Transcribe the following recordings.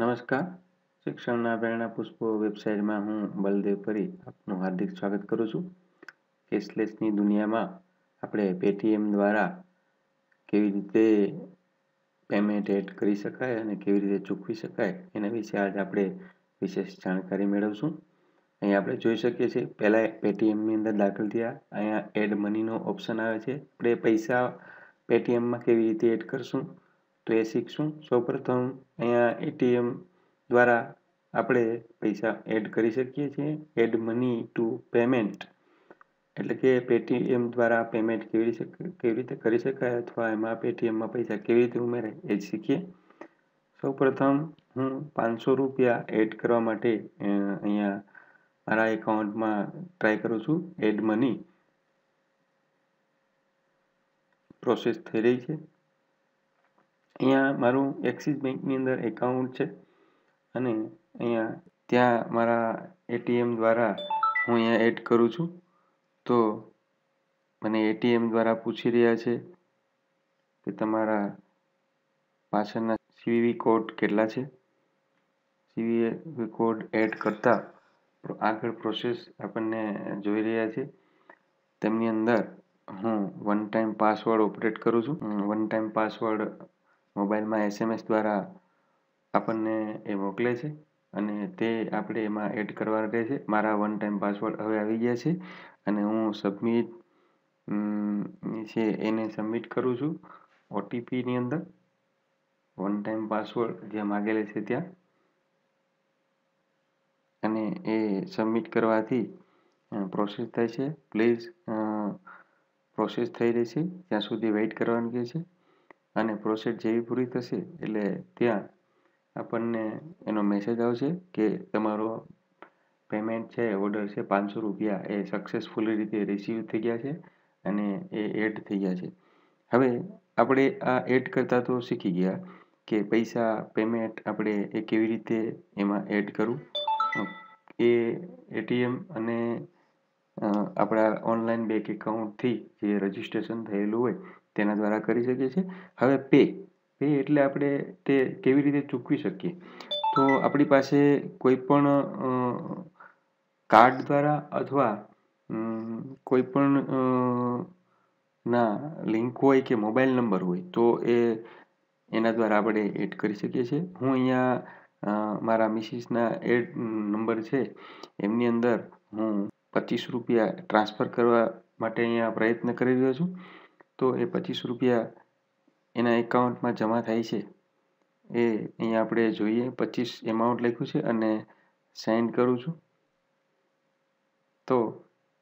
નમસ્કાર શિક્ષણના પ્રેરણા પુષ્પો વેબસાઇટમાં હું બલદેવ પરી આપનું હાર્દિક સ્વાગત કરું છું કેશલેસની દુનિયામાં આપણે પેટીએમ દ્વારા કેવી રીતે પેમેન્ટ એડ કરી શકાય અને કેવી રીતે ચૂકવી શકાય એના વિશે આજે આપણે વિશેષ જાણકારી મેળવશું અહીં આપણે જોઈ શકીએ છીએ પહેલાં પેટીએમની અંદર દાખલ થયા અહીંયા એડ મનીનો ઓપ્શન આવે છે આપણે પૈસા પેટીએમમાં કેવી રીતે એડ કરશું તો એ શીખશું સૌપ્રથમ અહીંયા એટીએમ દ્વારા આપણે પૈસા એડ કરી શકીએ છીએ એડ મની ટુ પેમેન્ટ એટલે કે પેટીએમ દ્વારા પેમેન્ટ કેવી રીતે કેવી રીતે કરી શકાય અથવા એમાં પેટીએમમાં પૈસા કેવી રીતે ઉમેરાય એ શીખીએ સૌપ્રથમ હું પાંચસો રૂપિયા એડ કરવા માટે અહીંયા મારા એકાઉન્ટમાં ટ્રાય કરું છું એડ મની પ્રોસેસ થઈ રહી છે અહીંયા મારું એક્સિસ બેંકની અંદર એકાઉન્ટ છે અને અહીંયા ત્યાં મારા એટીએમ દ્વારા હું અહીંયા એડ કરું છું તો મને એટીએમ દ્વારા પૂછી રહ્યા છે કે તમારા પાછળના સીવીવી કોડ કેટલા છે સીવીવી કોડ એડ કરતા આગળ પ્રોસેસ આપણને જોઈ રહ્યા છે તેમની અંદર હું વન ટાઈમ પાસવર્ડ ઓપરેટ કરું છું વન ટાઈમ પાસવર્ડ મોબાઈલમાં એસએમએસ દ્વારા આપણને એ મોકલે છે અને તે આપણે એમાં એડ કરવા રહેશે મારા વન ટાઈમ પાસવર્ડ હવે આવી ગયા છે અને હું સબમિટ છે એને સબમિટ કરું છું ઓટીપીની અંદર વન ટાઈમ પાસવર્ડ જે માગેલે છે ત્યાં અને એ સબમિટ કરવાથી પ્રોસેસ થાય છે પ્લીઝ પ્રોસેસ થઈ રહી છે ત્યાં સુધી વેઇટ કરવાનું કહે છે અને પ્રોસેસ જેવી પૂરી થશે એટલે ત્યાં આપણને એનો મેસેજ આવશે કે તમારો પેમેન્ટ છે ઓર્ડર છે પાંચસો રૂપિયા એ સક્સેસફુલી રીતે રિસીવ થઈ ગયા છે અને એ એડ થઈ ગયા છે હવે આપણે આ એડ કરતાં તો શીખી ગયા કે પૈસા પેમેન્ટ આપણે એ કેવી રીતે એમાં એડ કરવું એ એટીએમ અને આપણા ઓનલાઈન બેંક એકાઉન્ટથી જે રજીસ્ટ્રેશન થયેલું હોય તેના દ્વારા કરી શકીએ છીએ હવે પે પે એટલે આપણે તે કેવી રીતે ચૂકવી શકીએ તો આપણી પાસે કોઈ પણ કાર્ડ દ્વારા અથવા કોઈ પણ ના લિંક હોય કે મોબાઈલ નંબર હોય તો એ એના દ્વારા આપણે એડ કરી શકીએ છીએ હું અહીંયા મારા મિસિસના એડ નંબર છે એમની અંદર હું પચીસ રૂપિયા ટ્રાન્સફર કરવા માટે અહીંયા પ્રયત્ન કરી રહ્યો છું તો એ પચીસ રૂપિયા એના એકાઉન્ટમાં જમા થાય છે એ અહીંયા આપણે જોઈએ પચીસ એમાઉન્ટ લખ્યું છે અને સાઇન કરું છું તો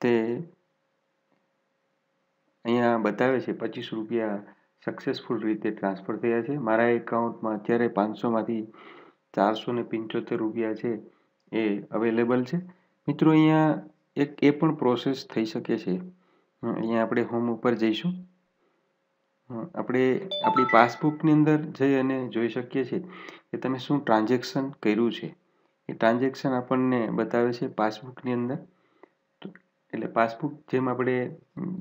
તે અહીંયા બતાવે છે પચીસ રૂપિયા સક્સેસફુલ રીતે ટ્રાન્સફર થયા છે મારા એકાઉન્ટમાં અત્યારે પાંચસોમાંથી ચારસો ને પંચોતેર રૂપિયા છે એ અવેલેબલ છે મિત્રો અહીંયા એક એ પણ પ્રોસેસ થઈ શકે છે અહીંયા આપણે હોમ ઉપર જઈશું આપણે આપણી પાસબુકની અંદર જઈ અને જોઈ શકીએ છીએ કે તમે શું ટ્રાન્ઝેક્શન કર્યું છે એ ટ્રાન્ઝેક્શન આપણને બતાવે છે પાસબુકની અંદર એટલે પાસબુક જેમ આપણે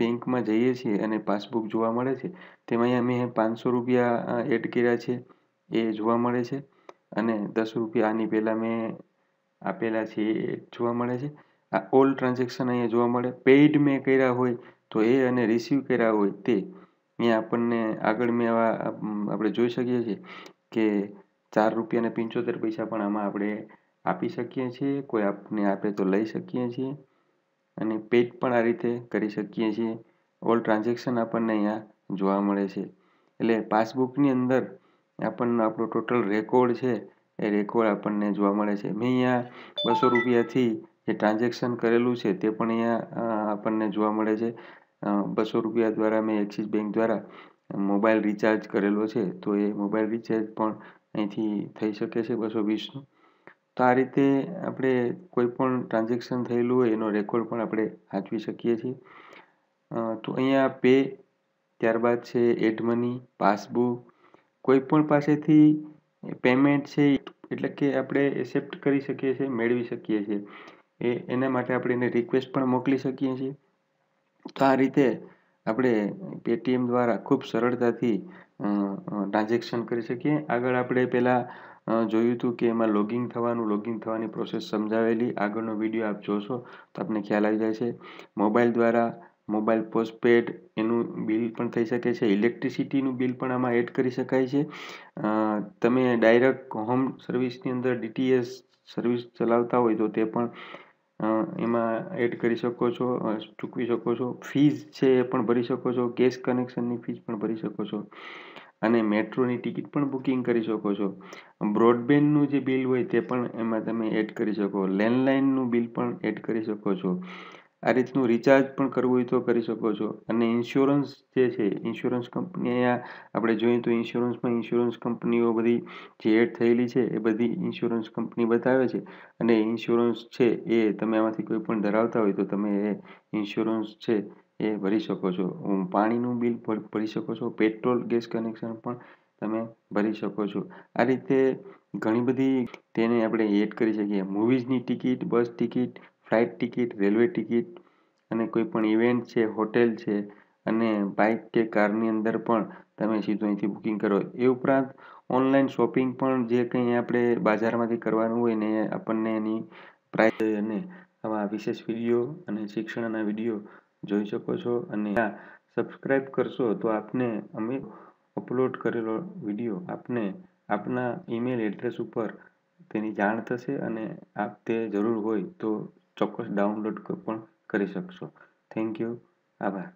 બેંકમાં જઈએ છીએ અને પાસબુક જોવા મળે છે તેમાં અહીંયા મેં પાંચસો રૂપિયા એડ કર્યા છે એ જોવા મળે છે અને દસ રૂપિયા આની પહેલાં મેં આપેલા છે એ જોવા મળે છે આ ઓલ ટ્રાન્ઝેક્શન અહીંયા જોવા મળે પેઇડ મેં કર્યા હોય તો એ અને રિસીવ કર્યા હોય તે એ આપણને આગળ મેં આવા આપણે જોઈ શકીએ છીએ કે ચાર રૂપિયાને પંચોતેર પૈસા પણ આમાં આપણે આપી શકીએ છીએ કોઈ આપને આપે તો લઈ શકીએ છીએ અને પેડ પણ આ રીતે કરી શકીએ છીએ ઓલ ટ્રાન્ઝેક્શન આપણને અહીંયા જોવા મળે છે એટલે પાસબુકની અંદર આપણને આપણો ટોટલ રેકોર્ડ છે એ રેકોર્ડ આપણને જોવા મળે છે મેં અહીંયા બસો રૂપિયાથી જે ટ્રાન્ઝેક્શન કરેલું છે તે પણ અહીંયા આપણને જોવા મળે છે બસો રૂપિયા દ્વારા મેં એક્સિસ બેંક દ્વારા મોબાઈલ રિચાર્જ કરેલો છે તો એ મોબાઈલ રિચાર્જ પણ અહીંથી થઈ શકે છે બસો વીસનું તો આ રીતે આપણે કોઈ પણ ટ્રાન્ઝેક્શન થયેલું હોય એનો રેકોર્ડ પણ આપણે સાચવી શકીએ છીએ તો અહીંયા પે ત્યારબાદ છે એડ મની પાસબુક કોઈ પણ પાસેથી પેમેન્ટ છે એટલે કે આપણે એસેપ્ટ કરી શકીએ છીએ મેળવી શકીએ છીએ એ એના માટે આપણે એને રિક્વેસ્ટ પણ મોકલી શકીએ છીએ તો આ રીતે આપણે પેટીએમ દ્વારા ખૂબ સરળતાથી ટ્રાન્ઝેક્શન કરી શકીએ આગળ આપણે પહેલાં જોયું હતું કે એમાં લોગિન થવાનું લોગિન થવાની પ્રોસેસ સમજાવેલી આગળનો વિડીયો આપ જોશો તો આપને ખ્યાલ આવી જાય છે મોબાઈલ દ્વારા મોબાઈલ પોસ્ટપેડ એનું બિલ પણ થઈ શકે છે ઇલેક્ટ્રિસિટીનું બિલ પણ આમાં એડ કરી શકાય છે તમે ડાયરેક્ટ હોમ સર્વિસની અંદર ડીટીએસ સર્વિસ ચલાવતા હોય તો તે પણ એમાં એડ કરી શકો છો ચૂકવી શકો છો ફીઝ છે એ પણ ભરી શકો છો ગેસ કનેક્શનની ફીઝ પણ ભરી શકો છો અને મેટ્રોની ટિકિટ પણ બુકિંગ કરી શકો છો બ્રોડબેન્ડનું જે બિલ હોય તે પણ એમાં તમે એડ કરી શકો લેન્ડલાઇનનું બિલ પણ એડ કરી શકો છો આ રીતનું રિચાર્જ પણ કરવું હોય તો કરી શકો છો અને ઇન્સ્યોરન્સ જે છે ઇન્સ્યોરન્સ કંપની અહીંયા આપણે જોઈએ તો ઇન્સ્યોરન્સમાં ઇન્સ્યોરન્સ કંપનીઓ બધી જે એડ થયેલી છે એ બધી ઇન્સ્યોરન્સ કંપની બતાવે છે અને ઇન્સ્યોરન્સ છે એ તમે આમાંથી કોઈ પણ ધરાવતા હોય તો તમે એ ઇન્સ્યોરન્સ છે એ ભરી શકો છો પાણીનું બિલ ભરી શકો છો પેટ્રોલ ગેસ કનેક્શન પણ તમે ભરી શકો છો આ રીતે ઘણી બધી તેને આપણે એડ કરી શકીએ મૂવીઝની ticket bus ticket flight ticket railway ticket અને કોઈ પણ ઇવેન્ટ છે હોટેલ છે અને બાઇક કે કારની અંદર પણ તમે સીધું અહીંથી બુકિંગ કરો એ ઉપરાંત ઓનલાઈન શોપિંગ પણ જે કંઈ આપણે બજારમાંથી કરવાનું હોય ને આપણને એની પ્રાઇસ અને આવા વિશેષ વિડીયો અને શિક્ષણના વિડીયો જોઈ શકો છો અને આ સબસ્ક્રાઇબ કરશો તો આપને અમે અપલોડ કરેલો વિડીયો આપને આપના ઈમેલ એડ્રેસ ઉપર તેની જાણ થશે અને આપ તે જરૂર હોય તો ચોક્કસ ડાઉનલોડ પણ કરી શકશો થેન્ક યુ આભાર